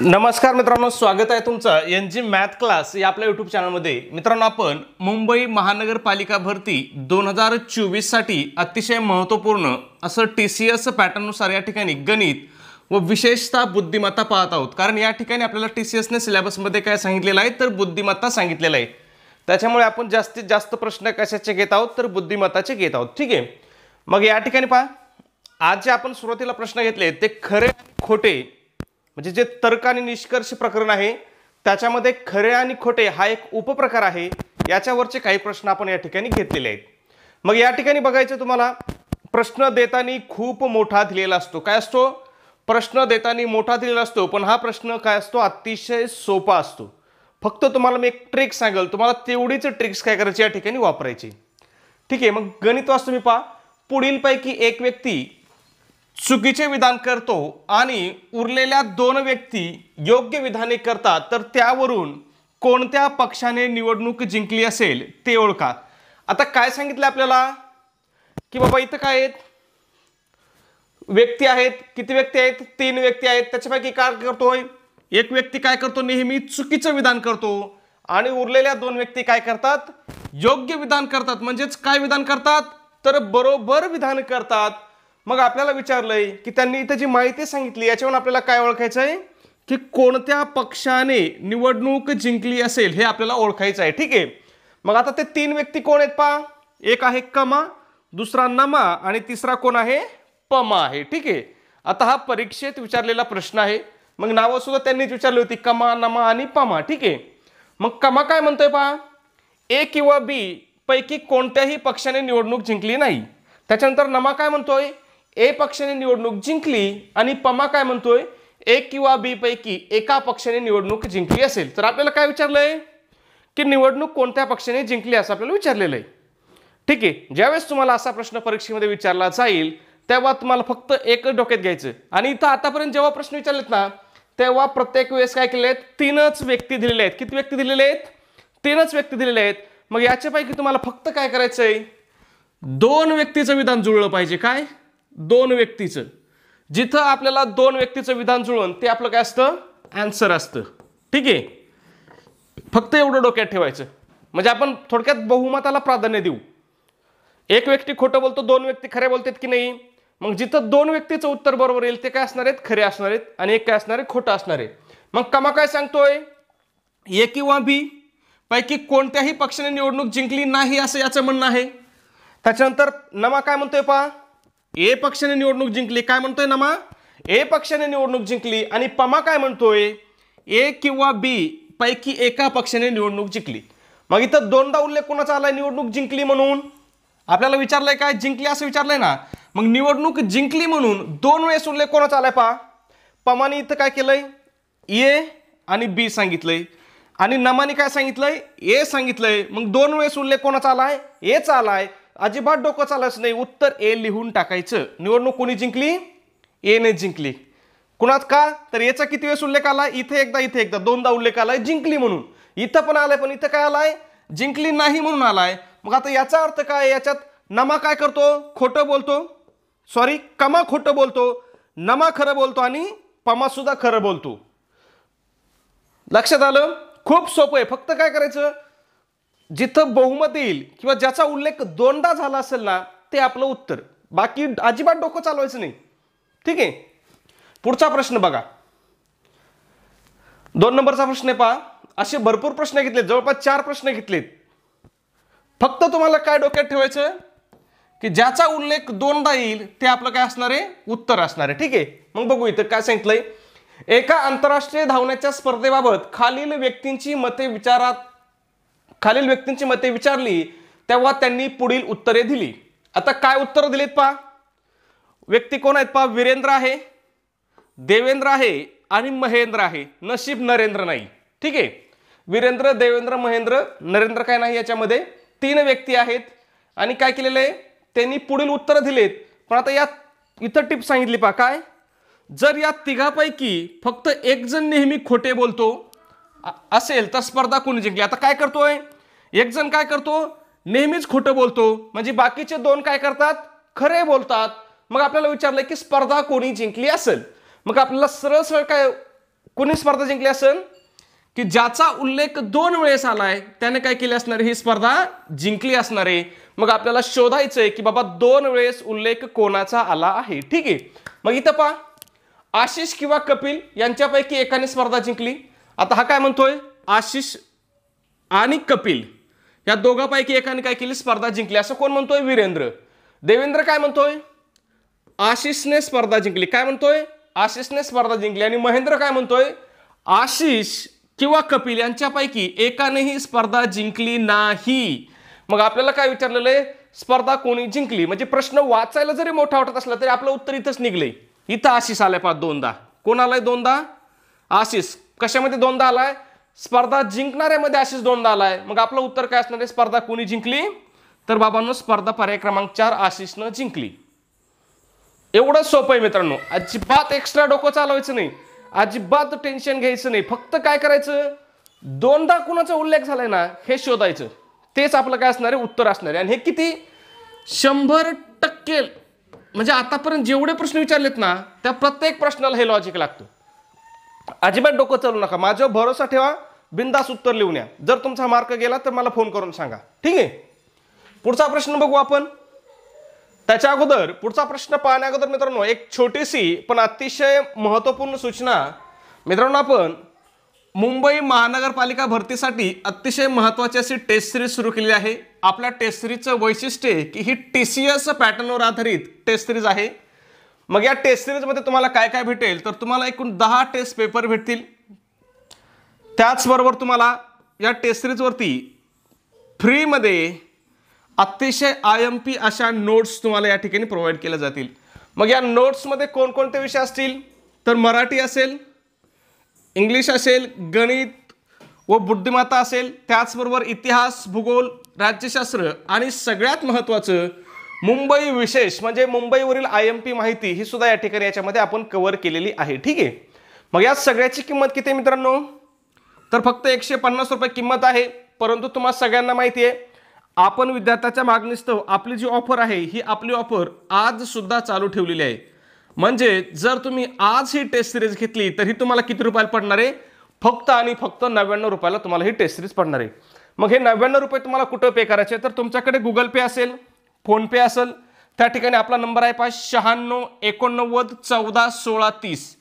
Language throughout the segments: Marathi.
नमस्कार मित्रांनो स्वागत आहे तुमचं एन जी मॅथ क्लास या आपल्या यूट्यूब चॅनलमध्ये मित्रांनो आपण मुंबई महानगरपालिका भरती दोन हजार चोवीससाठी अतिशय महत्त्वपूर्ण असं टी सी एस पॅटर्ननुसार या ठिकाणी गणित व विशेषतः बुद्धिमत्ता पाहत आहोत कारण या ठिकाणी आपल्याला टी सी एसने सिलेबसमध्ये काय सांगितलेलं आहे तर बुद्धिमत्ता सांगितलेलं आहे त्याच्यामुळे आपण जास्तीत जास्त प्रश्न कशाचे घेत आहोत तर बुद्धिमत्ताचे घेत आहोत ठीक आहे मग या ठिकाणी पहा आज जे आपण सुरुवातीला प्रश्न घेतले ते खरे खोटे म्हणजे जे तर्क आणि निष्कर्ष प्रकरण आहे त्याच्यामध्ये खरे आणि खोटे हा एक उपप्रकार आहे याच्यावरचे काही प्रश्न आपण या ठिकाणी घेतलेले आहेत मग या ठिकाणी बघायचं तुम्हाला प्रश्न देतानी खूप मोठा दिलेला असतो काय असतो प्रश्न देतानी मोठा दिलेला असतो पण हा प्रश्न काय असतो अतिशय सोपा असतो फक्त तुम्हाला मी एक ट्रिक सांगेल तुम्हाला तेवढीच ट्रिक्स काय करायची या ठिकाणी वापरायची ठीक आहे मग गणित वाच मी पहा पुढीलपैकी एक व्यक्ती चुकीचे विधान करतो आणि उरलेल्या दोन व्यक्ती योग्य विधाने करतात तर त्यावरून कोणत्या पक्षाने निवडणूक जिंकली असेल ते ओळखा आता काय सांगितलं आपल्याला की बाबा इथं काय आहेत व्यक्ती आहेत किती व्यक्ती आहेत तीन व्यक्ती आहेत त्याच्यापैकी काय करतोय एक व्यक्ती काय करतो नेहमी चुकीचं विधान करतो आणि उरलेल्या दोन व्यक्ती काय करतात योग्य विधान करतात म्हणजेच काय विधान करतात तर बरोबर विधान करतात मग आपल्याला विचारलंय की त्यांनी इथं जी माहिती सांगितली याच्यावर आपल्याला काय ओळखायचं आहे की कोणत्या पक्षाने निवडणूक जिंकली असेल हे आपल्याला ओळखायचं आहे ठीक आहे मग आता ते तीन व्यक्ती कोण आहेत पहा एक आहे कमा दुसरा नमा आणि तिसरा कोण आहे पमा आहे ठीक आहे आता हा परीक्षेत विचारलेला प्रश्न आहे मग नावं सुद्धा त्यांनीच विचारली होती कमा नमा आणि पमा ठीक आहे मग कमा काय म्हणतोय पहा ए किंवा बी पैकी कोणत्याही पक्षाने निवडणूक जिंकली नाही त्याच्यानंतर नमा काय म्हणतोय ए पक्षाने निवडणूक जिंकली आणि पमा काय म्हणतोय एक किंवा बी पैकी एका पक्षाने निवडणूक जिंकली असेल तर आपल्याला काय आहे की निवडणूक कोणत्या पक्षाने जिंकली असं आपल्याला विचारलेलं आहे ठीक आहे ज्यावेळेस तुम्हाला असा प्रश्न परीक्षेमध्ये विचारला जाईल तेव्हा तुम्हाला फक्त एकच डोक्यात घ्यायचं आणि इथं आतापर्यंत जेव्हा प्रश्न विचारलेत ना तेव्हा प्रत्येक वेळेस काय केले आहेत तीनच व्यक्ती दिलेले आहेत किती व्यक्ती दिलेले आहेत तीनच व्यक्ती दिलेले आहेत मग याच्यापैकी तुम्हाला फक्त काय करायचंय दोन व्यक्तीचं विधान जुळलं पाहिजे काय दोन व्यक्तीचं जिथं आपल्याला दोन व्यक्तीचं विधान जुळवून ते आपलं काय असतं ॲन्सर असतं ठीक आहे फक्त एवढं डोक्यात ठेवायचं म्हणजे आपण थोडक्यात बहुमताला प्राधान्य देऊ एक व्यक्ती खोटं बोलतो दोन व्यक्ती खरे बोलतात की नाही मग जिथं दोन व्यक्तीचं उत्तर बरोबर येईल ते काय असणार आहेत खरे असणार आहेत आणि एक काय असणार आहे खोटं असणार आहे मग कमा काय सांगतोय ए किंवा बी पैकी कोणत्याही पक्षाने निवडणूक जिंकली नाही असं याचं म्हणणं आहे त्याच्यानंतर नमा काय म्हणतोय पहा ए पक्षाने निवडणूक जिंकली काय म्हणतोय नमा ए पक्षाने निवडणूक जिंकली आणि पमा काय म्हणतोय ए किंवा बी पैकी एका पक्षाने निवडणूक जिंकली मग इथं दोनदा उल्लेख कोणाचा आलाय निवडणूक जिंकली म्हणून आपल्याला विचारलंय काय जिंकली असं विचारलंय ना मग निवडणूक जिंकली म्हणून दोन वेळेस उल्लेख कोणाचा आलाय पा पमाने इथं काय केलंय ए आणि बी सांगितलंय आणि नमाने काय सांगितलंय ए सांगितलंय मग दोन वेळेस उल्लेख कोणाचा आलाय चा आलाय अजिबात डोकं चालायचं नाही उत्तर ए लिहून टाकायचं निवडणूक कोणी जिंकली ए एने जिंकली कुणात का तर याचा किती वेळेस उल्लेख आला इथे एकदा इथे एकदा दोनदा उल्लेख आलाय जिंकली म्हणून इथं पण आलाय पण इथं काय आलाय जिंकली नाही म्हणून आलाय मग आता याचा अर्थ काय याच्यात नमा काय करतो खोटं बोलतो सॉरी कमा खोटं बोलतो नमा खरं बोलतो आणि पमा सुद्धा खरं बोलतो लक्षात आलं खूप सोपं आहे फक्त काय करायचं जिथं बहुमत येईल किंवा ज्याचा उल्लेख दोनदा झाला असेल ना ते आपलं उत्तर बाकी अजिबात डोकं चालवायचं नाही ठीक आहे पुढचा प्रश्न बघा दोन नंबरचा प्रश्न आहे पहा असे भरपूर प्रश्न घेतले जवळपास चार प्रश्न घेतलेत फक्त तुम्हाला काय डोक्यात ठेवायचं की ज्याचा उल्लेख दोनदा येईल ते आपलं काय असणार आहे उत्तर असणार आहे ठीक आहे मग बघू इथं काय सांगितलंय एका आंतरराष्ट्रीय धावण्याच्या स्पर्धेबाबत खालील व्यक्तींची मते विचारात खालील व्यक्तींची मते विचारली तेव्हा त्यांनी पुढील उत्तरे दिली आता काय उत्तरं दिलीत पहा व्यक्ती कोण आहेत पहा वीरेंद्र आहे देवेंद्र आहे आणि महेंद्र आहे नशीब नरेंद्र नाही ठीक आहे वीरेंद्र देवेंद्र महेंद्र नरेंद्र काय नाही याच्यामध्ये तीन व्यक्ती आहेत आणि काय केलेलं आहे त्यांनी पुढील उत्तरं दिलेत पण आता यात इथं टिप सांगितली पा काय जर या तिघापैकी फक्त एक जण नेहमी खोटे बोलतो असेल तर स्पर्धा कोणी जिंकली आता काय करतोय एक जण काय करतो नेहमीच खोटं बोलतो म्हणजे बाकीचे दोन काय करतात खरे बोलतात मग आपल्याला विचारलं की स्पर्धा कोणी जिंकली असेल मग आपल्याला सरळ सरळ काय कोणी स्पर्धा जिंकली असेल की ज्याचा उल्लेख दोन वेळेस आलाय त्याने काय केली असणार ही स्पर्धा जिंकली असणार आहे मग आपल्याला शोधायचं आहे की बाबा दोन वेळेस उल्लेख कोणाचा आला आहे ठीक आहे मग इथं पहा आशिष किंवा कपिल यांच्यापैकी एकाने स्पर्धा जिंकली आता हा काय म्हणतोय आशिष आणि कपिल या दोघांपैकी एकाने काय केली स्पर्धा जिंकली असं कोण म्हणतोय वीरेंद्र देवेंद्र काय म्हणतोय आशिषने स्पर्धा जिंकली काय म्हणतोय आशिषने स्पर्धा जिंकली आणि महेंद्र काय म्हणतोय आशिष किंवा कपिल यांच्यापैकी एकानेही स्पर्धा जिंकली नाही मग आपल्याला काय विचारलेलं आहे स्पर्धा कोणी जिंकली म्हणजे प्रश्न वाचायला जरी मोठा वाटत असला तरी आपलं उत्तर इथंच निघले इथं आशिष आलाय पहा दोनदा कोण आलाय दोनदा आशिष कशामध्ये दोनदा आलाय स्पर्धा जिंकणाऱ्यामध्ये असेच दोनदा आलाय मग आपलं उत्तर काय असणार आहे स्पर्धा कोणी जिंकली तर बाबांनो स्पर्धा पर्याय क्रमांक चार आशिषनं जिंकली एवढंच सोपं आहे मित्रांनो अजिबात एक्स्ट्रा डोकं चालवायचं नाही अजिबात टेन्शन घ्यायचं नाही फक्त काय करायचं दोनदा कुणाचा उल्लेख झालाय ना हे शोधायचं तेच आपलं काय असणार आहे उत्तर असणार आहे आणि हे किती शंभर टक्के म्हणजे आतापर्यंत जेवढे प्रश्न विचारलेत ना त्या प्रत्येक प्रश्नाला हे लॉजिक लागतं अजिबात डोकं चालू नका माझ्यावर भरोसा ठेवा बिंदास उत्तर लिहून या जर तुमचा मार्क गेला तर मला फोन करून सांगा ठीक आहे पुढचा प्रश्न बघू आपण त्याच्या अगोदर पुढचा प्रश्न पाहण्या अगोदर मित्रांनो एक छोटीशी पण अतिशय महत्त्वपूर्ण सूचना मित्रांनो आपण मुंबई महानगरपालिका भरतीसाठी अतिशय महत्त्वाची अशी टेस्ट सिरीज सुरू केली आहे आपल्या टेस्ट सिरीजचं वैशिष्ट्य की ही टी सी एस पॅटर्नवर आधारित टेस्ट सिरीज आहे मग या टेस्ट सिरीजमध्ये तुम्हाला काय काय भेटेल तर तुम्हाला एकूण दहा टेस्ट पेपर भेटतील त्याचबरोबर तुम्हाला या टेस्ट सिरीजवरती फ्रीमध्ये अतिशय आय एम पी अशा नोट्स तुम्हाला या ठिकाणी प्रोव्हाइड केल्या जातील मग या नोट्समध्ये कोणकोणते विषय असतील तर मराठी असेल इंग्लिश असेल गणित व बुद्धिमत्ता असेल त्याचबरोबर इतिहास भूगोल राज्यशास्त्र आणि सगळ्यात महत्त्वाचं मुंबई विशेष म्हणजे मुंबईवरील आय एम पी माहिती ही सुद्धा या ठिकाणी याच्यामध्ये आपण कव्हर केलेली आहे ठीक आहे मग या सगळ्याची किंमत किती मित्रांनो तर फक्त एकशे पन्नास रुपये किंमत आहे परंतु तुम्हाला सगळ्यांना माहिती आहे आपण विद्यार्थ्याच्या मागणीस्तव आपली जी ऑफर आहे ही आपली ऑफर आज सुद्धा चालू ठेवलेली आहे म्हणजे जर तुम्ही आज ही टेस्ट सिरीज घेतली तर ही तुम्हाला किती रुपयाला पडणार आहे फक्त आणि फक्त नव्याण्णव रुपयाला तुम्हाला ही टेस्ट सिरीज पडणार आहे मग हे नव्याण्णव रुपये तुम्हाला कुठं पे करायचे तर तुमच्याकडे गुगल पे असेल फोनपे असेल त्या ठिकाणी आपला नंबर आहे पहा शहाण्णव एकोणनव्वद चौदा सोळा तीस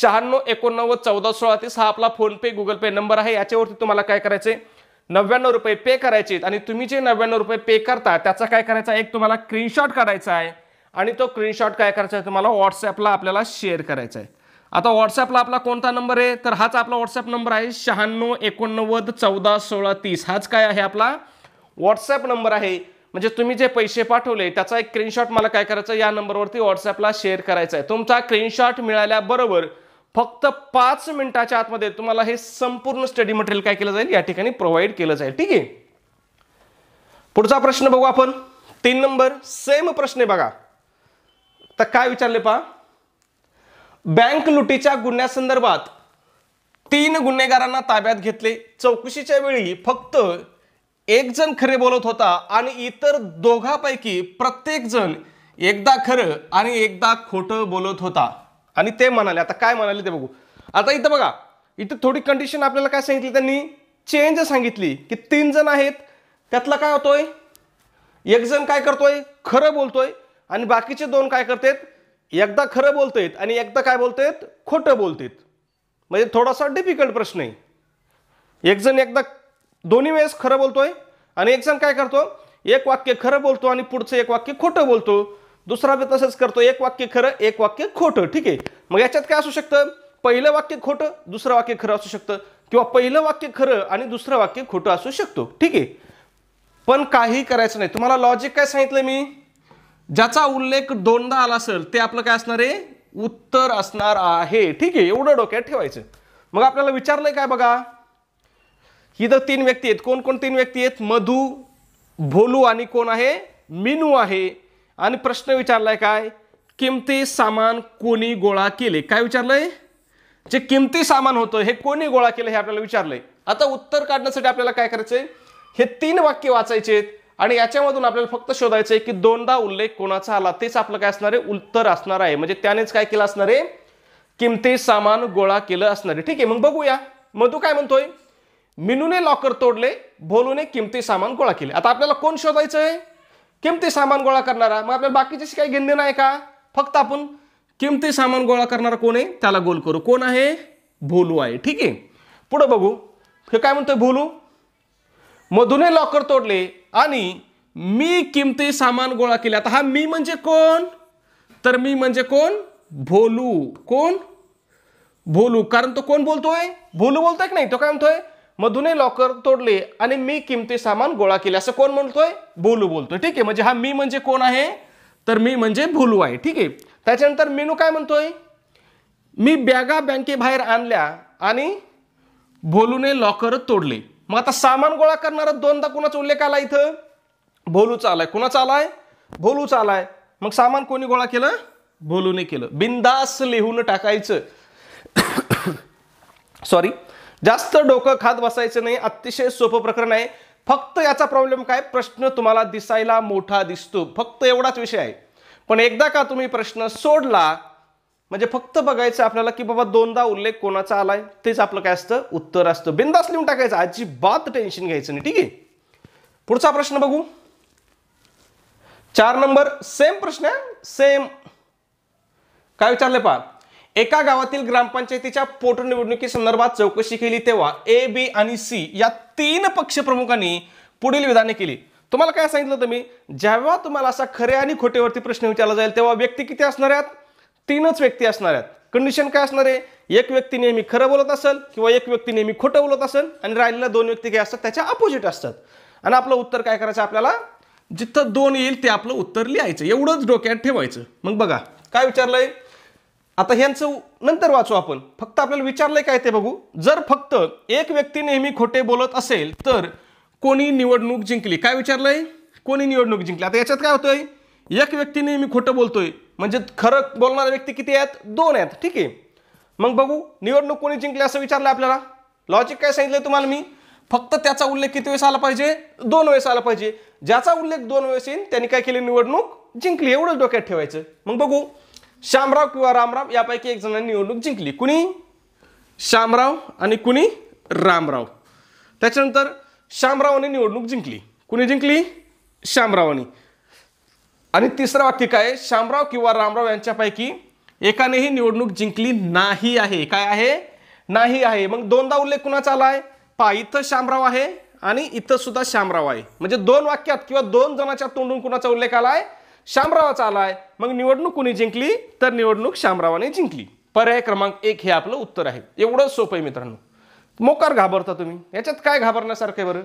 शहाण्णव एकोणनव्वद चौदा सोळा तीस हा आपला फोनपे गुगल पे नंबर आहे याच्यावरती तुम्हाला काय करायचे नव्याण्णव रुपये पे करायचे आणि तुम्ही जे नव्याण्णव रुपये पे करता त्याचा काय करायचा एक तुम्हाला स्क्रीनशॉट करायचा आहे आणि तो स्क्रीनशॉट काय करायचा आहे तुम्हाला व्हॉट्सॲपला आपल्याला शेअर करायचा आहे आता व्हॉट्सॲपला आपला कोणता नंबर आहे तर हाच आपला व्हॉट्सअप नंबर आहे शहाण्णव एकोणनव्वद चौदा सोळा तीस हाच काय आहे आपला व्हॉट्सॲप नंबर आहे म्हणजे तुम्ही जे पैसे पाठवले त्याचा एक स्क्रीनशॉट मला काय करायचं या नंबरवरती व्हॉट्सअपला शेअर करायचा आहे तुमचा स्क्रीनशॉट मिळाल्याबरोबर फक्त पाच मिनिटाच्या आतमध्ये तुम्हाला हे संपूर्ण स्टडी मटेरियल काय केलं जाईल या ठिकाणी प्रोव्हाइड केलं जाईल ठीक आहे पुढचा प्रश्न बघू आपण तीन नंबर सेम प्रश्न बघा तर काय विचारले पहा बँक लुटीच्या गुन्ह्यासंदर्भात तीन गुन्हेगारांना ताब्यात घेतले चौकशीच्या वेळी फक्त एक जण खरे बोलत होता आणि इतर दोघापैकी प्रत्येक जण एकदा खरं आणि एकदा खोटं बोलत होता आणि ते म्हणाले आता काय म्हणाले ते बघू आता इथं बघा इथं थोडी कंडिशन आपल्याला काय सांगितली त्यांनी चेंज सांगितली की तीन जण आहेत त्यातला काय होतोय एक जण काय करतोय खरं बोलतोय आणि बाकीचे दोन काय करतात एकदा खरं बोलतोयत आणि एकदा काय आहेत खोटं बोलतात म्हणजे थोडासा डिफिकल्ट प्रश्न आहे एक जण एकदा दोन्ही वेळेस खरं बोलतोय आणि एक जण काय करतो एक वाक्य खरं बोलतो आणि पुढचं एक वाक्य खोटं बोलतो दुसरा बी तसंच करतो एक वाक्य खरं एक वाक्य खोटं ठीक आहे मग याच्यात काय असू शकतं पहिलं वाक्य खोटं दुसरं वाक्य खरं असू शकतं किंवा पहिलं वाक्य खरं आणि दुसरं वाक्य खोटं असू शकतो ठीक आहे पण काही करायचं नाही तुम्हाला लॉजिक काय सांगितलं मी ज्याचा उल्लेख दोनदा आला असेल ते आपलं काय असणार आहे उत्तर असणार आहे ठीक आहे एवढं डोक्यात ठेवायचं मग आपल्याला विचारलंय काय बघा इथं तीन व्यक्ती आहेत कोण कोण तीन व्यक्ती आहेत मधू भोलू आणि कोण आहे मिनू आहे आणि प्रश्न विचारलाय काय किमती सामान कोणी गोळा केले काय विचारलंय जे किमती सामान होतं हे कोणी गोळा केलं हे आपल्याला विचारलंय आता उत्तर काढण्यासाठी आपल्याला काय करायचंय हे तीन वाक्य वाचायचे आहेत आणि याच्यामधून आपल्याला फक्त शोधायचं आहे की दोनदा उल्लेख कोणाचा आला तेच आपलं काय असणार आहे उत्तर असणार आहे म्हणजे त्यानेच काय केलं असणार आहे किमती सामान गोळा केलं असणार आहे ठीक आहे मग बघूया मधू काय म्हणतोय मिनूने लॉकर तोडले भोलूने किमती सामान गोळा केले आता आपल्याला कोण शोधायचं आहे किमती सामान गोळा करणारा मग आपल्याला बाकीच्याशी काही गिंदे नाही का फक्त आपण किमती सामान गोळा करणारा कोण आहे त्याला गोल करू कोण आहे भोलू आहे ठीक आहे पुढं बघू हे काय म्हणतोय भोलू मधूने लॉकर तोडले आणि मी किमती सामान गोळा केले आता हा मी म्हणजे कोण तर मी म्हणजे कोण भोलू कोण भोलू कारण तो कोण बोलतोय भोलू बोलतोय की नाही तो काय म्हणतोय मधुने लॉकर तोडले आणि मी किमती सामान गोळा केले असं कोण म्हणतोय भोलू बोलतोय ठीक आहे म्हणजे हा मी म्हणजे कोण आहे तर मी म्हणजे भोलू आहे ठीक आहे त्याच्यानंतर मेनू काय म्हणतोय मी बॅगा बँकेबाहेर आणल्या आणि भोलूने लॉकर तोडले मग आता सामान गोळा करणारा दोनदा कुणाचा उल्लेख आला इथं भोलूचा आलाय कुणाचा आलाय बोलूचा आलाय मग सामान कोणी गोळा केलं भोलूने केलं बिंदास लिहून टाकायचं सॉरी जास्त डोकं खात बसायचं नाही अतिशय सोपं प्रकरण आहे फक्त याचा प्रॉब्लेम काय प्रश्न तुम्हाला दिसायला मोठा दिसतो फक्त एवढाच विषय आहे पण एकदा का तुम्ही प्रश्न सोडला म्हणजे फक्त बघायचं आपल्याला की बाबा दोनदा उल्लेख कोणाचा आलाय तेच आपलं काय असतं उत्तर असतं बिंदास लिहून टाकायचं अजिबात टेन्शन घ्यायचं नाही ठीक आहे पुढचा प्रश्न बघू चार नंबर सेम प्रश्न आहे सेम काय विचारले पहा एका गावातील ग्रामपंचायतीच्या पोटनिवडणुकीसंदर्भात चौकशी केली तेव्हा ए बी आणि सी या तीन पक्षप्रमुखांनी पुढील विधाने केली तुम्हाला काय सांगितलं होतं मी जेव्हा तुम्हाला असा खरे आणि खोटेवरती प्रश्न विचारला जाईल तेव्हा व्यक्ती किती असणार आहेत तीनच व्यक्ती असणार आहेत कंडिशन काय असणार आहे एक व्यक्ती नेहमी खरं बोलत असेल किंवा एक व्यक्ती नेहमी खोटं बोलत असेल आणि राहिलेल्या दोन व्यक्ती काय असतात त्याच्या अपोजिट असतात आणि आपलं उत्तर काय करायचं आपल्याला जिथं दोन येईल ते आपलं उत्तर लिहायचं एवढंच डोक्यात ठेवायचं मग बघा काय विचारलंय आता ह्यांचं नंतर वाचू आपण फक्त आपल्याला विचारलंय काय ते बघू जर फक्त एक व्यक्ती नेहमी खोटे बोलत असेल तर कोणी निवडणूक जिंकली काय विचारलंय कोणी निवडणूक जिंकली आता याच्यात काय होतंय एक व्यक्ती नेहमी खोटं बोलतोय म्हणजे खरं बोलणारे व्यक्ती किती आहेत दोन आहेत ठीक आहे मग बघू निवडणूक कोणी जिंकली असं विचारलं आपल्याला लॉजिक काय सांगितलंय तुम्हाला मी फक्त त्याचा उल्लेख किती वेळेस आला पाहिजे दोन वेळेस आला पाहिजे ज्याचा उल्लेख दोन वेळेस येईल त्यांनी काय केली निवडणूक जिंकली एवढंच डोक्यात ठेवायचं मग बघू श्यामराव किंवा रामराव यापैकी एक जणांनी निवडणूक जिंकली कुणी श्यामराव आणि कुणी रामराव त्याच्यानंतर श्यामरावाने निवडणूक जिंकली कुणी जिंकली श्यामरावाने आणि तिसरं वाक्य काय श्यामराव किंवा रामराव यांच्यापैकी एकानेही निवडणूक जिंकली नाही आहे काय आहे नाही आहे मग दोनदा उल्लेख कुणाचा आला आहे पा इथं श्यामराव आहे आणि इथं सुद्धा श्यामराव आहे म्हणजे दोन वाक्यात किंवा दोन जणांच्या तोंडून कुणाचा उल्लेख आला आहे शामरावाचा आलाय मग निवडणूक कुणी जिंकली तर निवडणूक श्यामरावाने जिंकली पर्याय क्रमांक एक हे आपलं उत्तर आहे एवढं सोपं आहे मित्रांनो मोकार घाबरता तुम्ही याच्यात काय घाबरण्यासारखं बरं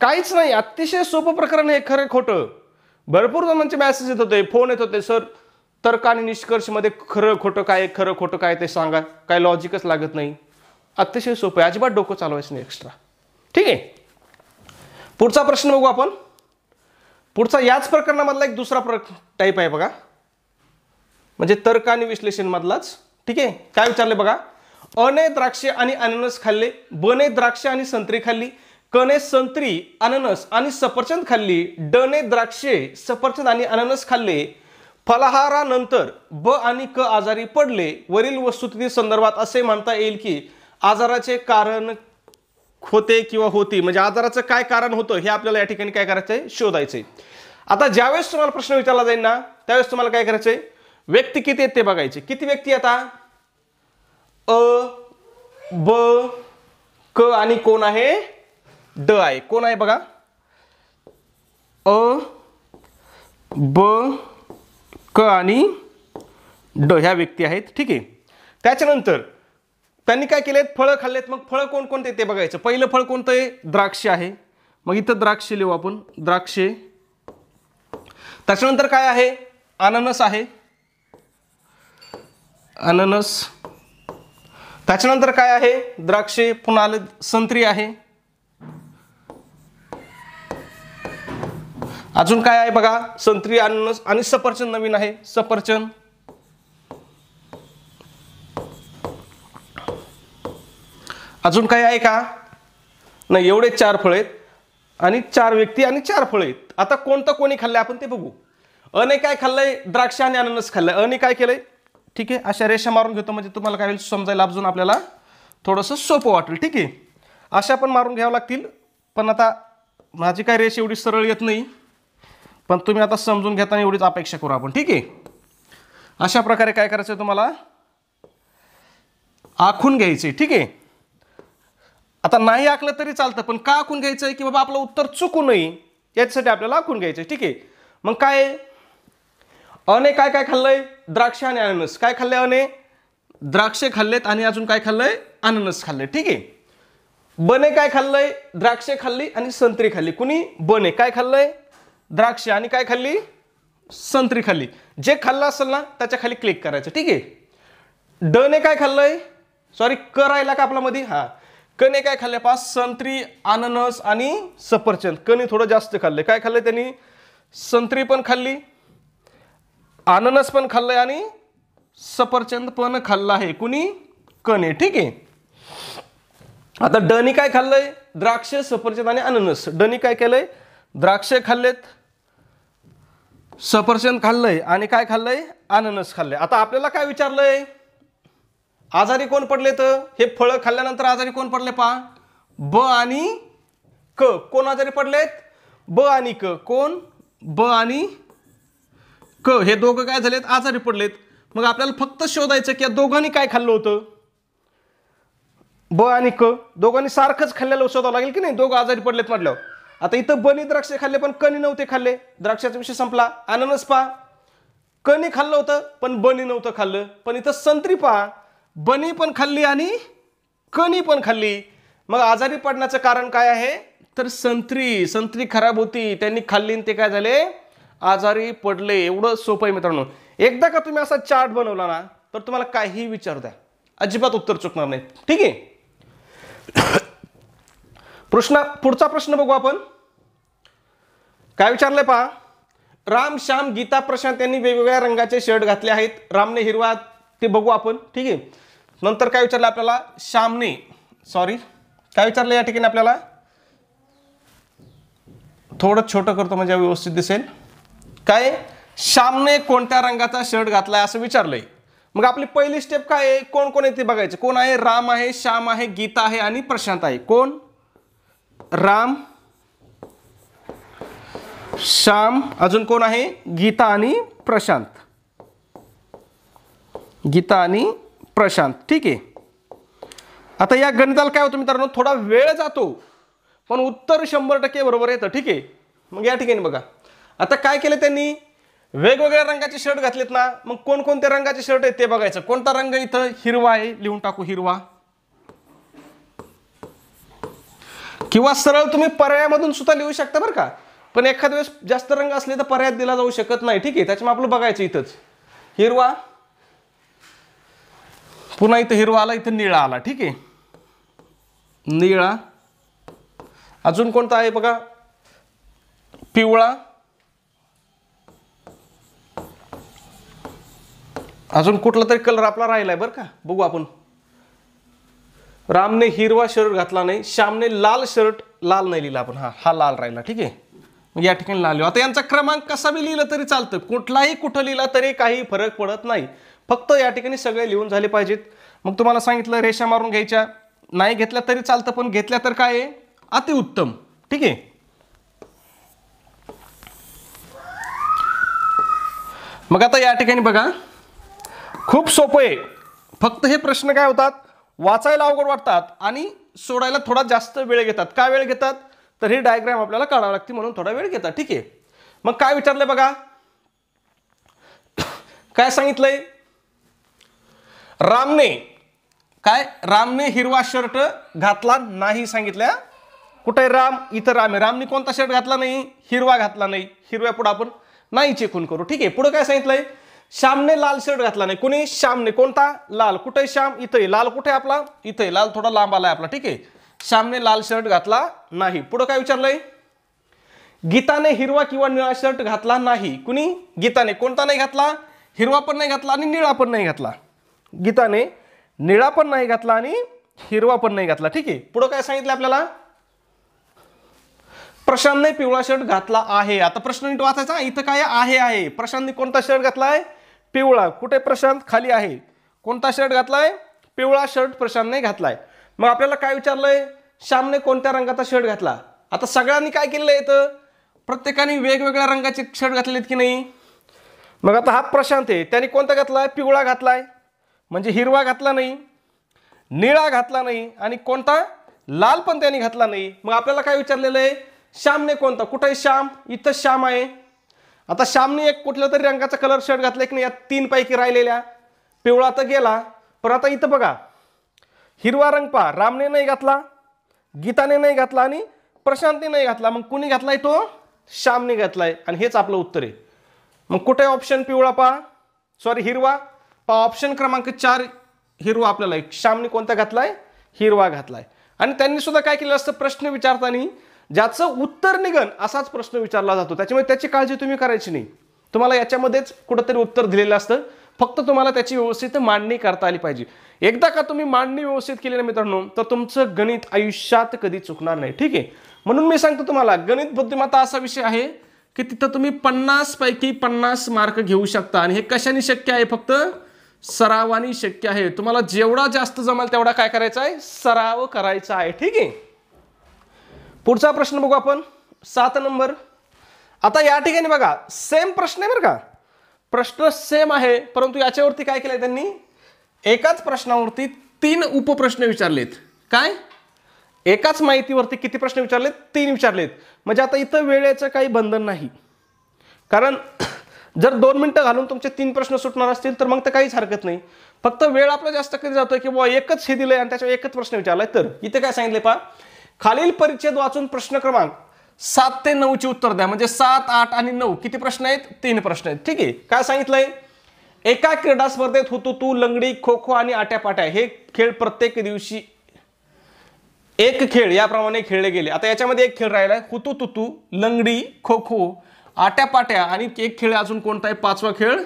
काहीच नाही अतिशय सोपं प्रकरण हे खरं खोटं भरपूर जणांचे मॅसेज येत होते फोन येत होते सर तर्क आणि निष्कर्षमध्ये खरं खोटं काय खरं खोटं काय ते सांगा काय लॉजिकच लागत नाही अतिशय सोपं आहे अजिबात डोकं चालवायचं नाही एक्स्ट्रा ठीक आहे पुढचा प्रश्न बघू आपण पुढचा याच प्रकरणामधला एक दुसरा प्र टाईप आहे बघा म्हणजे तर्क आणि मधलाच ठीक आहे काय विचारले बघा अने द्राक्षे आणि अननस खाल्ले बने द्राक्षे आणि संत्री खाल्ली कने संत्री अननस आणि सफरचंद खाल्ली डने द्राक्षे सफरचंद आणि अननस खाल्ले फलाहारानंतर ब आणि क आजारी पडले वरील वस्तुस्थिती संदर्भात असे म्हणता येईल की आजाराचे कारण होते किंवा होती म्हणजे आजाराचं काय कारण होतं हे आपल्याला या ठिकाणी काय करायचंय शोधायचंय आता ज्यावेळेस तुम्हाला प्रश्न विचारला जाईल ना त्यावेळेस तुम्हाला काय करायचंय व्यक्ती किती आहेत ते बघायचे किती व्यक्ती आता अ ब क आणि कोण आहे ड आहे कोण आहे बघा अ ब क आणि ड ह्या व्यक्ती आहेत ठीक आहे त्याच्यानंतर त्यांनी काय केलेत फळं खाल्लेत मग फळं कोणकोणते ते बघायचं पहिलं फळ कोणतं आहे द्राक्ष आहे मग इथं द्राक्षे लिहू आपण द्राक्षे त्याच्यानंतर काय आहे अननस आहे अननस त्याच्यानंतर काय आहे द्राक्षे पुन्हा आले संत्री आहे अजून काय आहे बघा संत्री अननस आणि सफरचंद नवीन आहे सफरचंद अजून काही आहे का नाही एवढे चार फळे आहेत आणि चार व्यक्ती आणि चार फळे आहेत आता कोणतं कोणी खाल्लं आपण ते बघू अने काय खाल्लंय द्राक्ष आणि अननस खाल्लंय अने काय केलंय ठीक आहे अशा रेषा मारून घेतो म्हणजे तुम्हाला काय समजायला अजून आपल्याला थोडंसं सोपं वाटेल ठीक आहे अशा पण मारून घ्यावं लागतील पण आता माझी काय रेष एवढी सरळ येत नाही पण तुम्ही आता समजून घेताना एवढीच अपेक्षा करू आपण ठीक आहे अशा प्रकारे काय करायचं आहे तुम्हाला आखून घ्यायचे ठीक आहे आता नाही आखलं तरी चालतं पण का आखून घ्यायचं आहे की बाबा आपलं उत्तर चुकू नये याच्यासाठी आपल्याला आखून घ्यायचं आहे ठीक आहे मग काय अने काय काय खाल्लंय द्राक्ष आणि अननस काय खाल्लंय अने द्राक्षे खाल्लेत आणि अजून काय खाल्लंय अननस खाल्लंय ठीक आहे बने काय खाल्लंय द्राक्षे खाल्ली आणि संत्री खाल्ली कुणी बने काय खाल्लंय द्राक्षे आणि काय खाल्ली संत्री खाल्ली जे खाल्लं असेल ना त्याच्या खाली क्लिक करायचं ठीक आहे डने काय खाल्लंय सॉरी करायला का आपल्यामध्ये हा कणे काय खाल्ले पास संत्री अननस आणि सफरचंद कणी थोडं जास्त खाल्ले काय खाल्ले त्यांनी संत्री पण खाल्ली अननस पण खाल्लंय आणि सफरचंद पण खाल्ला आहे कुणी कणे ठीक आहे आता डनी काय खाल्लंय द्राक्ष सफरचंद आणि अननस डनी काय केलंय द्राक्ष खाल्लेत सफरचंद खाल्लंय आणि काय खाल्लंय अननस खाल्लंय आता आपल्याला काय विचारलंय आजारी कोण पडले तर हे फळं खाल्ल्यानंतर आजारी कोण पडले पा ब आणि क कोण आजारी पडलेत ब आणि क कोण ब आणि क हे दोघं काय झालेत आजारी पडलेत मग आपल्याला फक्त शोधायचं की या दोघांनी काय खाल्लं होतं ब आणि क दोघांनी सारखंच खाल्ल्याला शोधावं लागेल की नाही दोघं आजारी पडलेत म्हटलं आता इथं बनी द्राक्षे खाल्ले पण कणी नव्हते खाल्ले द्राक्षाचा विषय संपला अननस पा कणी खाल्लं होतं पण बनी नव्हतं खाल्लं पण इथं संत्री पहा बनी पण खाल्ली आणि कणी पण खाल्ली मग आजारी पडण्याचं कारण काय आहे तर संत्री संत्री खराब होती त्यांनी खाल्ली ते काय झाले आजारी पडले एवढं सोपं आहे मित्रांनो एकदा का तुम्ही असा चार्ट बनवला ना तर तुम्हाला काहीही विचारू द्या अजिबात उत्तर चुकणार नाही ठीक आहे प्रश्न पुढचा प्रश्न बघू आपण काय विचारलंय पहा राम श्याम गीता प्रशांत यांनी वेगवेगळ्या रंगाचे शर्ट घातले आहेत रामने हिरवा ते बघू आपण ठीक आहे नंतर काय विचारलं आपल्याला श्यामने सॉरी काय विचारलं या ठिकाणी आपल्याला थोडं छोटं करतो म्हणजे व्यवस्थित दिसेल काय श्यामने कोणत्या रंगाचा शर्ट घातलाय असं विचारलंय मग आपली पहिली स्टेप काय आहे कोण कोण आहे ते बघायचं कोण आहे राम आहे श्याम आहे गीता आहे आणि प्रशांत आहे कोण राम श्याम अजून कोण आहे गीता आणि प्रशांत गीता आणि प्रशांत ठीक आहे आता या गणिताला काय होतं मित्रांनो थोडा वेळ जातो पण उत्तर शंभर टक्के बरोबर येतं ठीक आहे मग या ठिकाणी बघा आता काय केलं त्यांनी वेगवेगळ्या रंगाचे शर्ट घातलेत ना मग कोणकोणत्या रंगाचे शर्ट आहेत ते बघायचं कोणता रंग इथं हिरवा आहे लिहून टाकू हिरवा किंवा सरळ तुम्ही पर्यायामधून सुद्धा लिहू शकता बरं का पण एखाद्या वेळेस जास्त रंग असले तर पर्यायात दिला जाऊ शकत नाही ठीक आहे त्याच्यामुळे आपलं बघायचं इथंच हिरवा पुन्हा इथं हिरवा आला इथं निळा आला ठीक आहे निळा अजून कोणता आहे बघा पिवळा अजून कुठला तरी कलर आपला राहिला आहे बरं का बघू आपण रामने हिरवा शर्ट घातला नाही श्यामने लाल शर्ट लाल नाही लिहिला आपण हा हा लाल राहिला ठीक आहे मग या ठिकाणी लाल आता यांचा क्रमांक कसा बी लिहिलं तरी चालतं कुठलाही कुठं लिहिला तरी काही फरक पडत नाही फक्त या ठिकाणी सगळे लिहून झाले पाहिजेत मग तुम्हाला सांगितलं रेषा मारून घ्यायच्या नाही घेतल्या तरी चालतं पण घेतल्या तर काय आहे अतिउत्तम ठीक आहे मग आता या ठिकाणी बघा खूप सोपं आहे फक्त हे प्रश्न काय होतात वाचायला अवघड वाटतात आणि सोडायला थोडा जास्त वेळ घेतात काय वेळ घेतात तर ही डायग्राम आपल्याला काढावं लागते म्हणून थोडा वेळ घेतात ठीक आहे मग काय विचारलंय बघा काय सांगितलंय रामने काय रामने हिरवा शर्ट घातला नाही सांगितल्या कुठे राम इथं राम आहे रामने कोणता शर्ट घातला नाही हिरवा घातला नाही हिरव्या पुढं आपण नाही चेकून करू ठीक आहे पुढं काय सांगितलंय श्यामने लाल शर्ट घातला नाही कुणी श्यामने कोणता लाल कुठे श्याम इथं लाल कुठे आपला इथं लाल थोडा लांब आलाय आपला ठीक आहे श्यामने लाल शर्ट घातला नाही पुढं काय विचारलंय गीताने हिरवा किंवा निळा शर्ट घातला नाही कुणी गीताने कोणता नाही घातला हिरवा पण नाही घातला आणि निळा पण नाही घातला गीताने निळा पण नाही घातला आणि हिरवा पण नाही घातला ठीक आहे पुढं काय सांगितलं आपल्याला प्रशांतने पिवळा शर्ट घातला आहे आता प्रश्न नीट वाचायचा इथं काय आहे आहे प्रशांतने कोणता शर्ट घातलाय पिवळा कुठे प्रशांत खाली आहे कोणता शर्ट घातलाय पिवळा शर्ट प्रशांतने घातलाय मग आपल्याला काय विचारलंय श्यामने कोणत्या रंगाचा शर्ट घातला आता सगळ्यांनी काय केलेलं इथं प्रत्येकाने वेगवेगळ्या रंगाचे शर्ट घातलेत की नाही मग आता हा प्रशांत आहे त्याने कोणता घातलाय पिवळा घातलाय म्हणजे हिरवा घातला नाही निळा घातला नाही आणि कोणता लाल पण त्याने घातला नाही मग आपल्याला काय विचारलेलं आहे श्यामने कोणता कुठं आहे श्याम इथं श्याम आहे आता श्यामने एक कुठल्या तरी रंगाचा कलर शर्ट घातला की नाही या पैकी राहिलेल्या पिवळा तर गेला पण आता इथं बघा हिरवा रंग पहा रामने नाही घातला गीताने नाही घातला आणि प्रशांतने नाही घातला मग कुणी घातलाय तो श्यामने घातलाय आणि हेच आपलं उत्तर आहे मग कुठे ऑप्शन पिवळा पहा सॉरी हिरवा ऑप्शन क्रमांक चार हिरवा आपल्याला श्यामने कोणता घातलाय हिरवा घातलाय आणि त्यांनी सुद्धा काय केलं असतं प्रश्न विचारताना ज्याचं उत्तर निघन असाच प्रश्न विचारला जातो त्याच्यामुळे त्याची काळजी तुम्ही करायची नाही तुम्हाला याच्यामध्येच कुठंतरी उत्तर दिलेलं असतं फक्त तुम्हाला त्याची व्यवस्थित मांडणी करता आली पाहिजे एकदा का तुम्ही मांडणी व्यवस्थित केली ना मित्रांनो तर तुमचं गणित आयुष्यात कधी चुकणार नाही ठीक आहे म्हणून मी सांगतो तुम्हाला गणित बुद्धिमत्ता असा विषय आहे की तिथं तुम्ही पन्नास पैकी पन्नास मार्क घेऊ शकता आणि हे कशाने शक्य आहे फक्त सरावानी शक्य आहे तुम्हाला जेवढा जास्त जमाल तेवढा काय करायचा आहे सराव करायचा आहे ठीक आहे पुढचा प्रश्न बघू आपण सात नंबर आता या ठिकाणी बघा सेम प्रश्न आहे बरं का प्रश्न सेम आहे परंतु याच्यावरती काय केलंय त्यांनी एकाच प्रश्नावरती तीन उपप्रश्न विचारलेत काय एकाच माहितीवरती किती प्रश्न विचारलेत तीन विचारलेत म्हणजे आता इथं वेळेचं काही बंधन नाही कारण जर दोन मिनटं घालून तुमचे तीन प्रश्न सुटणार असतील तर मग तर काहीच हरकत नाही फक्त वेळ आपला जास्त कधी जातोय की बाबा एकच हे दिलंय आणि त्याच्यावर एकच प्रश्न विचारलाय तर इथे काय सांगितले पहा खालील परिच्छेद वाचून प्रश्न क्रमांक सात ते ची उत्तर द्या म्हणजे सात आठ आणि नऊ किती प्रश्न आहेत तीन प्रश्न आहेत ठीक आहे काय सांगितलंय एका क्रीडा स्पर्धेत होतो तू लंगडी खो खो आणि आट्यापाट्या हे खेळ प्रत्येक दिवशी एक खेळ याप्रमाणे खेळले गेले आता याच्यामध्ये एक खेळ राहिला हुतू तुतू लंगडी खो खो आट्यापाट्या आणि एक खेळ अजून कोणता आहे पाचवा खेळ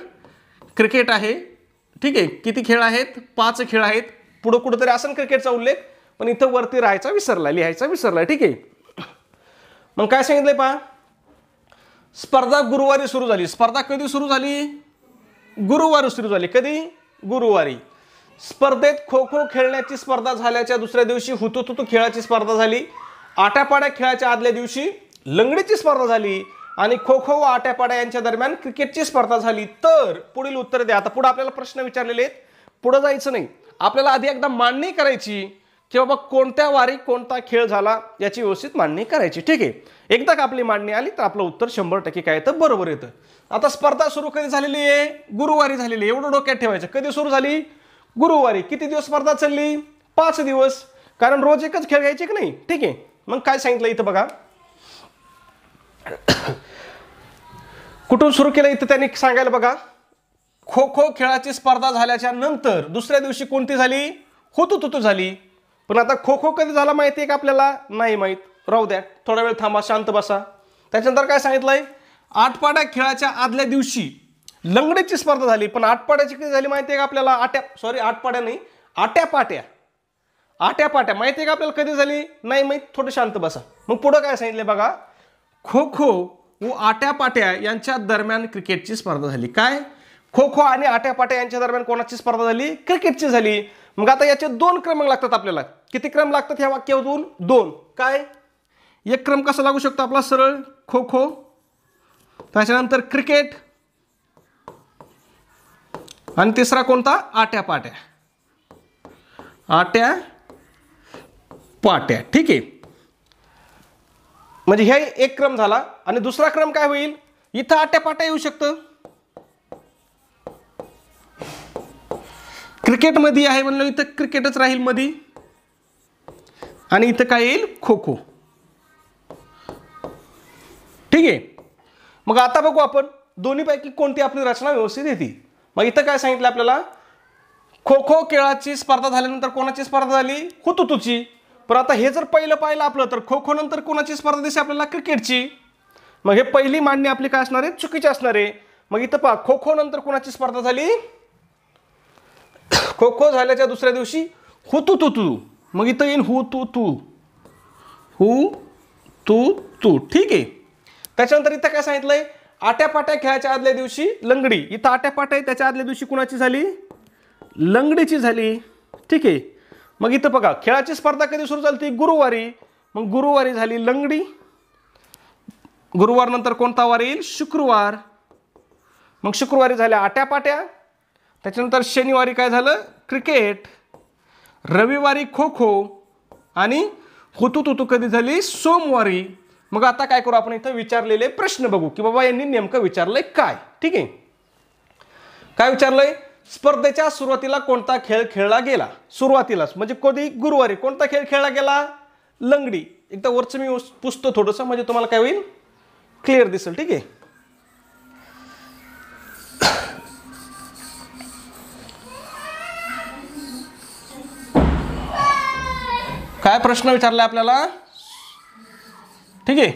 क्रिकेट आहे ठीक आहे किती खेळ आहेत पाच खेळ आहेत पुढं कुठंतरी असेल क्रिकेटचा उल्लेख पण इथं वरती राहायचा विसरला लिहायचा विसरला ठीक आहे मग काय सांगितलंय पहा स्पर्धा गुरुवारी सुरू झाली स्पर्धा कधी सुरू झाली गुरुवारी सुरू झाली कधी गुरुवारी स्पर्धेत खो खो खेळण्याची स्पर्धा झाल्याच्या दुसऱ्या दिवशी हुतुतुतू खेळाची स्पर्धा झाली आट्यापाड्या खेळाच्या आदल्या दिवशी लंगडीची स्पर्धा झाली आणि खो खो व आट्यापाडा यांच्या दरम्यान क्रिकेटची स्पर्धा झाली तर पुढील उत्तर द्या आता पुढे आपल्याला प्रश्न विचारलेले आहेत पुढे जायचं नाही आपल्याला आधी एकदा मांडणी करायची की बाबा कोणत्या वारी कोणता खेळ झाला याची व्यवस्थित मांडणी करायची ठीक आहे एकदा का आपली मांडणी आली तर आपलं उत्तर शंभर टक्के काय येतं बरोबर येतं आता स्पर्धा सुरू कधी झालेली आहे गुरुवारी झालेली आहे एवढं डोक्यात ठेवायचं कधी सुरू झाली गुरुवारी किती दिवस स्पर्धा चालली पाच दिवस कारण रोज एकच खेळ घ्यायची की नाही ठीक आहे मग काय सांगितलं इथं बघा कुठून सुरू केलं इथं त्यांनी सांगायला बघा खो खो खेळाची स्पर्धा झाल्याच्या नंतर दुसऱ्या दिवशी कोणती झाली होतू तुतू झाली पण आता खो खो कधी झाला माहिती आहे का आपल्याला नाही माहीत राहू द्या थोडा वेळ थांबा शांत बसा त्याच्यानंतर काय सांगितलं आहे आठपाड्या खेळाच्या आदल्या दिवशी लंगडीची स्पर्धा झाली पण आठपाड्याची कधी झाली माहिती आहे का आपल्याला आट्या सॉरी आठपाड्या नाही आट्या पाट्या आट्या पाट्या माहिती आहे का आपल्याला कधी झाली नाही माहीत थोडं शांत बसा मग पुढं काय सांगितलं बघा खो खो व आट्यापाट्या यांच्या दरम्यान क्रिकेटची स्पर्धा झाली काय खो खो आणि आट्यापाट्या यांच्या दरम्यान कोणाची स्पर्धा झाली क्रिकेटची झाली मग आता याचे दोन क्रमांक लागतात आपल्याला किती क्रम लागतात ह्या वाक्यातून दोन काय एक क्रम कसा लागू शकतो आपला सरळ खो खो त्याच्यानंतर क्रिकेट आणि तिसरा कोणता आट्या पाट्या आट्या पाट्या ठीक आहे म्हणजे हे एक क्रम झाला आणि दुसरा क्रम काय होईल इथं आट्यापाट्या येऊ शकतं क्रिकेटमध्ये आहे म्हणलं इथं क्रिकेटच राहील मधी आणि इथं काय येईल खो खो ठीक आहे मग आता बघू आपण दोन्हीपैकी कोणती आपली रचना व्यवस्थित येते मग इथं काय सांगितलं आपल्याला खो खो खेळाची स्पर्धा झाल्यानंतर कोणाची स्पर्धा झाली हुतुतूची पण आता हे जर पहिलं पाहिलं आपलं तर खो खो नंतर कोणाची स्पर्धा दिसते आपल्याला क्रिकेटची मग हे पहिली मांडणी आपली काय असणार आहे चुकीची असणार आहे मग इथं पहा खो खो नंतर कोणाची स्पर्धा झाली खो खो झाल्याच्या दुसऱ्या दिवशी हु तू तू तू मग इथं येईन हु तू तू हु तू तू ठीक आहे त्याच्यानंतर इथं काय सांगितलंय आट्यापाट्या खेळाच्या आदल्या दिवशी लंगडी इथं आट्यापाट्या त्याच्या आदल्या दिवशी कुणाची झाली लंगडीची झाली ठीक आहे मग इथं बघा खेळाची स्पर्धा कधी सुरू झाली ती गुरुवारी मग गुरुवारी झाली लंगडी गुरुवार नंतर कोणता वार येईल शुक्रवार मग शुक्रवारी झाल्या आट्यापाट्या त्याच्यानंतर शनिवारी काय झालं क्रिकेट रविवारी खो खो आणि हुतू तुतू कधी झाली सोमवारी मग आता काय करू आपण इथं विचारलेले प्रश्न बघू की बाबा यांनी नेमकं विचारलंय काय ठीक आहे काय विचारलंय स्पर्धेच्या सुरुवातीला कोणता खेळ खेळला गेला सुरुवातीलाच म्हणजे कधी गुरुवारी कोणता खेळ खेळला गेला लंगडी एकदा वरचं मी पुसतो थोडंसं म्हणजे तुम्हाला काय होईल क्लिअर दिसेल ठीक आहे काय प्रश्न विचारला आपल्याला ठीक आहे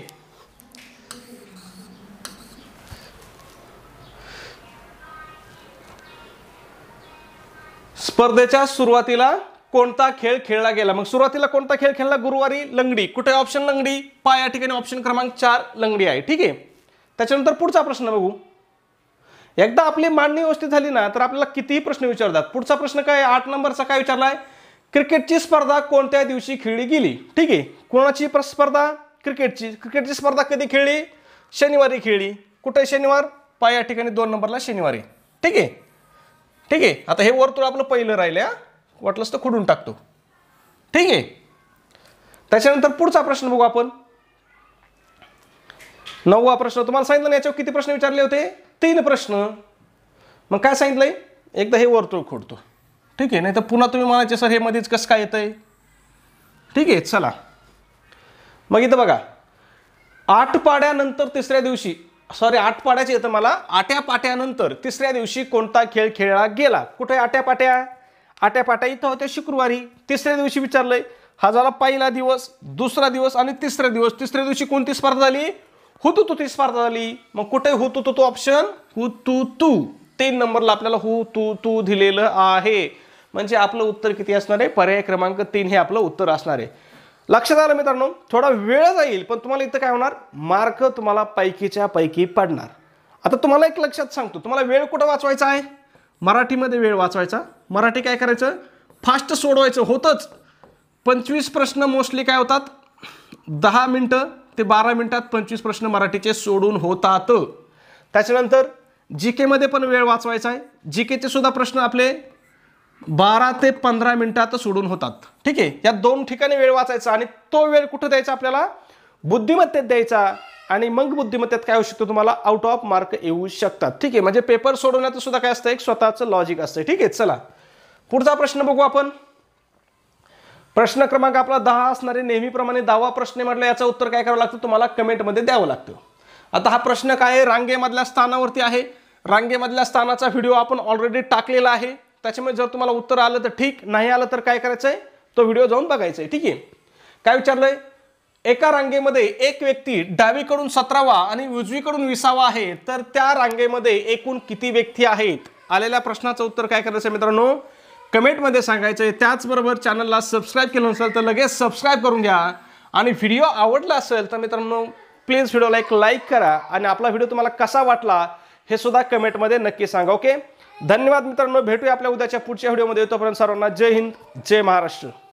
स्पर्धेच्या सुरुवातीला कोणता खेळ खेळला गेला मग सुरुवातीला कोणता खेळ खेळला गुरुवारी लंगडी कुठे ऑप्शन लंगडी पा या ठिकाणी ऑप्शन क्रमांक चार लंगडी आहे ठीक आहे त्याच्यानंतर पुढचा प्रश्न बघू एकदा आपली मांडणी व्यवस्थित झाली ना तर आपल्याला कितीही प्रश्न विचारतात पुढचा प्रश्न काय आठ नंबरचा काय विचारलाय क्रिकेटची स्पर्धा कोणत्या दिवशी खेळली गेली ठीक आहे कोणाची स्पर्धा क्रिकेटची क्रिकेटची स्पर्धा कधी खेळली शनिवारी खेळली कुठे शनिवार पा या ठिकाणी दोन नंबरला शनिवारी ठीक आहे ठीक आहे आता हे वर्तुळ आपलं पहिलं राहिलं वाटलंच तर खुडून टाकतो ठीक आहे त्याच्यानंतर पुढचा प्रश्न बघू आपण नववा प्रश्न तुम्हाला सांगितलं ना याच्यावर किती प्रश्न विचारले होते तीन प्रश्न मग काय सांगितलंय एकदा हे वर्तुळ खोडतो ठीक आहे नाही तर पुन्हा तुम्ही म्हणायचे सर हे मध्येच कसं काय येतंय ठीक आहे चला मग इथं बघा आठ पाड्यानंतर तिसऱ्या दिवशी सॉरी आठ पाड्याचे येतं मला पाट्यानंतर तिसऱ्या दिवशी कोणता खेळ खेळला गेला कुठे आट्या पाट्या आट्या पाट्या इथं होत्या शुक्रवारी तिसऱ्या दिवशी विचारलंय हा झाला पहिला दिवस दुसरा दिवस आणि तिसरा दिवस तिसऱ्या दिवशी कोणती स्पर्धा झाली होतो तू ती स्पर्धा झाली मग कुठे होतो तू तो ऑप्शन हु तू तू तीन नंबरला आपल्याला हु तू तू दिलेलं आहे म्हणजे आपलं उत्तर किती असणार आहे पर्याय क्रमांक तीन हे आपलं उत्तर असणार आहे लक्षात आलं मित्रांनो थोडा वेळ जाईल पण तुम्हाला इथं काय होणार मार्क तुम्हाला पैकीच्या पैकी पडणार आता तुम्हाला एक लक्षात सांगतो तुम्हाला वेळ कुठं वाचवायचा आहे मराठीमध्ये वेळ वाचवायचा मराठी काय करायचं फास्ट सोडवायचं होतंच पंचवीस प्रश्न मोस्टली काय होतात दहा मिनटं ते बारा मिनटात पंचवीस प्रश्न मराठीचे सोडून होतात त्याच्यानंतर जी केमध्ये पण वेळ वाचवायचा आहे जी केचे सुद्धा प्रश्न आपले बारा ते पंधरा मिनिटात सोडून होतात ठीक आहे या दोन ठिकाणी वेळ वाचायचा आणि तो वेळ कुठं द्यायचा आपल्याला बुद्धिमत्तेत द्यायचा आणि मग बुद्धिमत्तेत काय होऊ शकतो तुम्हाला आउट ऑफ मार्क येऊ शकतात ठीक आहे म्हणजे पेपर सोडवण्याचं सुद्धा काय असतं एक स्वतःचं लॉजिक असतं ठीक आहे चला पुढचा प्रश्न बघू आपण प्रश्न क्रमांक आपला दहा असणारे नेहमीप्रमाणे दहावा प्रश्न म्हटलं याचं उत्तर काय करावं लागतं तुम्हाला कमेंटमध्ये द्यावं लागतं आता हा प्रश्न काय आहे रांगेमधल्या स्थानावरती आहे रांगेमधल्या स्थानाचा व्हिडिओ आपण ऑलरेडी टाकलेला आहे त्याच्यामुळे जर तुम्हाला उत्तर आलं तर ठीक नाही आलं तर काय करायचंय तो व्हिडिओ जाऊन बघायचा आहे ठीक आहे काय विचारलंय एका रांगेमध्ये एक व्यक्ती डावीकडून सतरावा आणि उजवीकडून विसावा आहे तर त्या रांगेमध्ये एकूण किती व्यक्ती आहेत आलेल्या प्रश्नाचं उत्तर काय करायचं आहे मित्रांनो कमेंटमध्ये सांगायचं आहे त्याचबरोबर चॅनलला सबस्क्राईब केलं नसेल तर लगेच सबस्क्राईब करून घ्या आणि व्हिडिओ आवडला असेल तर मित्रांनो प्लीज व्हिडिओला एक लाईक करा आणि आपला व्हिडिओ तुम्हाला कसा वाटला हे सुद्धा कमेंटमध्ये नक्की सांगा ओके धन्यवाद मित्रांनो भेटूया आपल्या उद्याच्या पुढच्या व्हिडिओमध्ये तोपर्यंत सर्वांना जय हिंद जय महाराष्ट्र